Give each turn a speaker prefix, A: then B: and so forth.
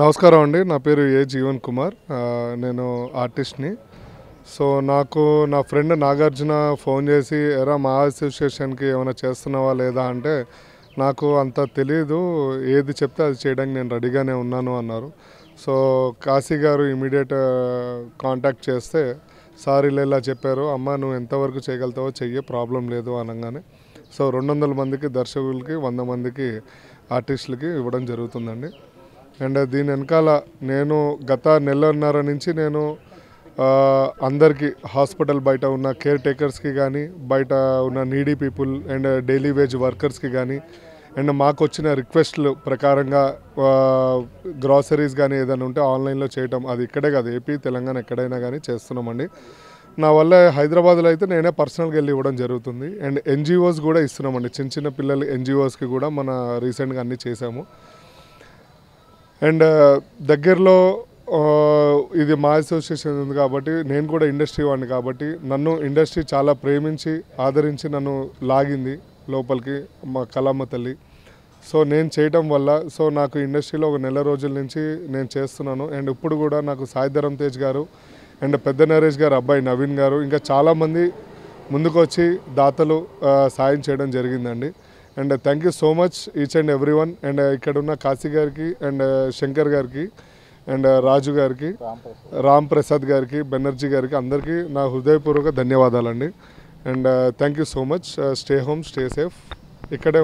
A: నమస్కారం అండి నా పేరు ఏ జీవన్ కుమార్ నేను ఆర్టిస్ట్ని సో నాకు నా ఫ్రెండ్ నాగార్జున ఫోన్ చేసి ఎరా మా అసోసియేషన్కి ఏమైనా చేస్తున్నావా లేదా అంటే నాకు అంత తెలియదు ఏది చెప్తే అది చేయడానికి నేను రెడీగానే ఉన్నాను అన్నారు సో కాశీ గారు ఇమీడియట్ కాంటాక్ట్ చేస్తే సార్ ఇలా ఇలా చెప్పారు అమ్మ నువ్వు ఎంతవరకు చేయగలుగుతావో చెయ్యే ప్రాబ్లం లేదు అనగానే సో రెండు మందికి దర్శకులకి వంద మందికి ఆర్టిస్టులకి ఇవ్వడం జరుగుతుందండి అండ్ దీని వెనకాల నేను గత నెలన్నర నుంచి నేను అందరికీ హాస్పిటల్ బయట ఉన్న కేర్ టేకర్స్కి కానీ బయట ఉన్న needy people and daily wage వర్కర్స్కి కానీ అండ్ మాకు వచ్చిన రిక్వెస్ట్లు ప్రకారంగా గ్రాసరీస్ కానీ ఏదైనా ఉంటే ఆన్లైన్లో చేయటం అది ఇక్కడే కాదు ఏపీ తెలంగాణ ఎక్కడైనా కానీ చేస్తున్నామండి నా వల్ల హైదరాబాద్లో అయితే నేనే పర్సనల్గా వెళ్ళి ఇవ్వడం జరుగుతుంది అండ్ ఎన్జిఓస్ కూడా ఇస్తున్నామండి చిన్న చిన్న పిల్లలు ఎన్జిఓస్కి కూడా మన రీసెంట్గా అన్నీ చేసాము అండ్ దగ్గరలో ఇది మా అసోసియేషన్ ఉంది కాబట్టి నేను కూడా ఇండస్ట్రీ వాడిని కాబట్టి నన్ను ఇండస్ట్రీ చాలా ప్రేమించి ఆదరించి నన్ను లాగింది లోపలికి మా కలమ్మ తల్లి సో నేను చేయటం వల్ల సో నాకు ఇండస్ట్రీలో ఒక నెల రోజుల నుంచి నేను చేస్తున్నాను అండ్ ఇప్పుడు కూడా నాకు సాయిధరం తేజ్ గారు అండ్ పెద్ద నరేష్ గారు అబ్బాయి నవీన్ గారు ఇంకా చాలామంది ముందుకొచ్చి దాతలు సాయం చేయడం జరిగిందండి and thank you so much each and every one and ఇక్కడ ఉన్న కాశీ గారికి అండ్ శంకర్ గారికి అండ్ రాజు గారికి రామ్ ప్రసాద్ గారికి బెనర్జీ గారికి అందరికీ నా హృదయపూర్వక ధన్యవాదాలండి and thank you so much stay home stay safe ఇక్కడే